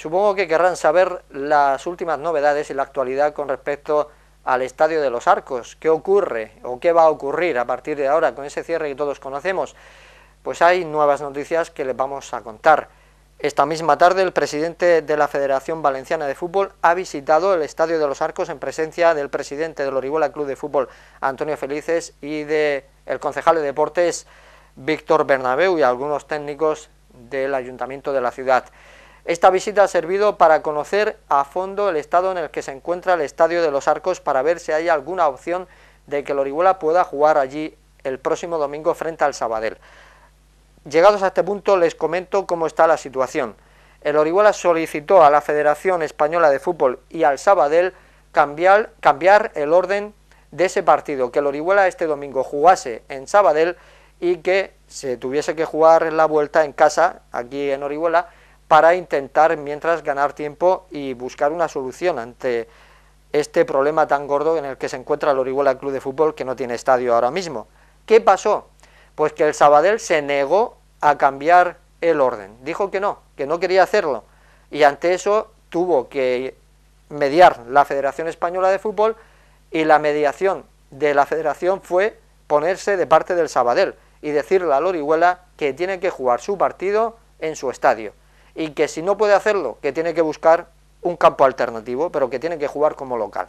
Supongo que querrán saber las últimas novedades y la actualidad con respecto al Estadio de los Arcos. ¿Qué ocurre o qué va a ocurrir a partir de ahora con ese cierre que todos conocemos? Pues hay nuevas noticias que les vamos a contar. Esta misma tarde el presidente de la Federación Valenciana de Fútbol ha visitado el Estadio de los Arcos en presencia del presidente del Orihuela Club de Fútbol, Antonio Felices, y del concejal de Deportes, Víctor Bernabeu, y algunos técnicos del Ayuntamiento de la ciudad. Esta visita ha servido para conocer a fondo el estado en el que se encuentra el Estadio de los Arcos para ver si hay alguna opción de que el Orihuela pueda jugar allí el próximo domingo frente al Sabadell. Llegados a este punto les comento cómo está la situación. El Orihuela solicitó a la Federación Española de Fútbol y al Sabadell cambiar, el orden de ese partido, que el Orihuela este domingo jugase en Sabadell y que se tuviese que jugar la vuelta en casa, aquí en Orihuela, para intentar mientras ganar tiempo y buscar una solución ante este problema tan gordo en el que se encuentra el Orihuela Club de Fútbol que no tiene estadio ahora mismo. ¿Qué pasó? Pues que el Sabadell se negó a cambiar el orden. Dijo que no, que no quería hacerlo. Y ante eso tuvo que mediar la Federación Española de Fútbol y la mediación de la federación fue ponerse de parte del Sabadell y decirle a Orihuela que tiene que jugar su partido en su estadio y que si no puede hacerlo, que tiene que buscar un campo alternativo, pero que tiene que jugar como local.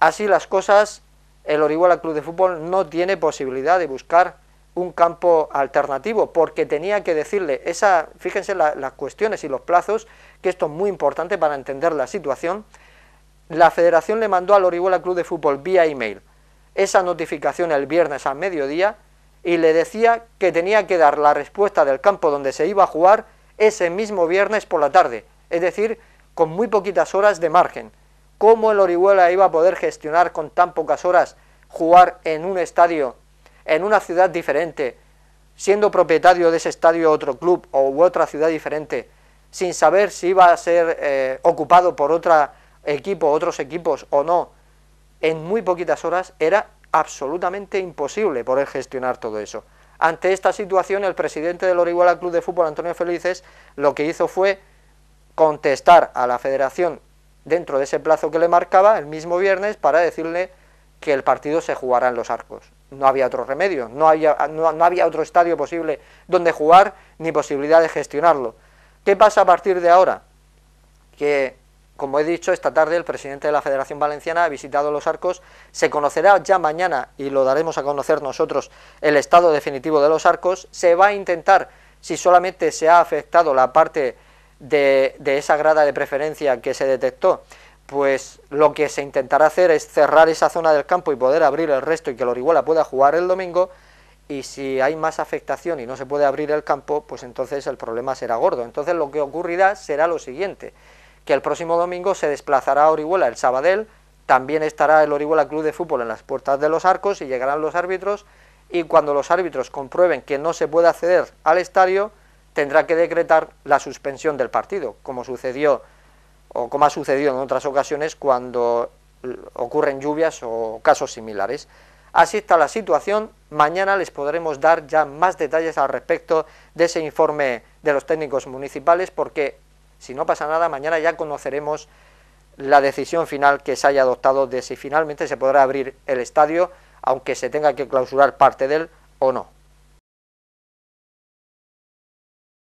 Así las cosas, el Orihuela Club de Fútbol no tiene posibilidad de buscar un campo alternativo, porque tenía que decirle, esa, fíjense las cuestiones y los plazos, que esto es muy importante para entender la situación, la federación le mandó al Orihuela Club de Fútbol vía email esa notificación el viernes al mediodía y le decía que tenía que dar la respuesta del campo donde se iba a jugar ese mismo viernes por la tarde, es decir, con muy poquitas horas de margen. ¿Cómo el Orihuela iba a poder gestionar con tan pocas horas jugar en un estadio, en una ciudad diferente, siendo propietario de ese estadio otro club o u otra ciudad diferente, sin saber si iba a ser eh, ocupado por otro equipo, otros equipos o no, en muy poquitas horas era absolutamente imposible poder gestionar todo eso. Ante esta situación, el presidente del Orihuela Club de Fútbol, Antonio Felices, lo que hizo fue contestar a la federación dentro de ese plazo que le marcaba, el mismo viernes, para decirle que el partido se jugará en los arcos. No había otro remedio, no había, había otro estadio posible donde jugar ni posibilidad de gestionarlo. ¿Qué pasa a partir de ahora? Que como he dicho, esta tarde el presidente de la Federación Valenciana ha visitado los arcos. Se conocerá ya mañana, y lo daremos a conocer nosotros, el estado definitivo de los arcos. Se va a intentar, si solamente se ha afectado la parte de, esa grada de preferencia que se detectó, pues lo que se intentará hacer es cerrar esa zona del campo y poder abrir el resto y que el Orihuela pueda jugar el domingo. Y si hay más afectación y no se puede abrir el campo, pues entonces el problema será gordo. Entonces lo que ocurrirá será lo siguiente que el próximo domingo se desplazará a Orihuela el Sabadell, también estará el Orihuela Club de Fútbol en las puertas de los arcos y llegarán los árbitros y cuando los árbitros comprueben que no se puede acceder al estadio, tendrá que decretar la suspensión del partido, como sucedió o como ha sucedido en otras ocasiones cuando ocurren lluvias o casos similares. Así está la situación. Mañana les podremos dar ya más detalles al respecto de ese informe de los técnicos municipales porque si no pasa nada, mañana ya conoceremos la decisión final que se haya adoptado de si finalmente se podrá abrir el estadio, aunque se tenga que clausurar parte de él o no.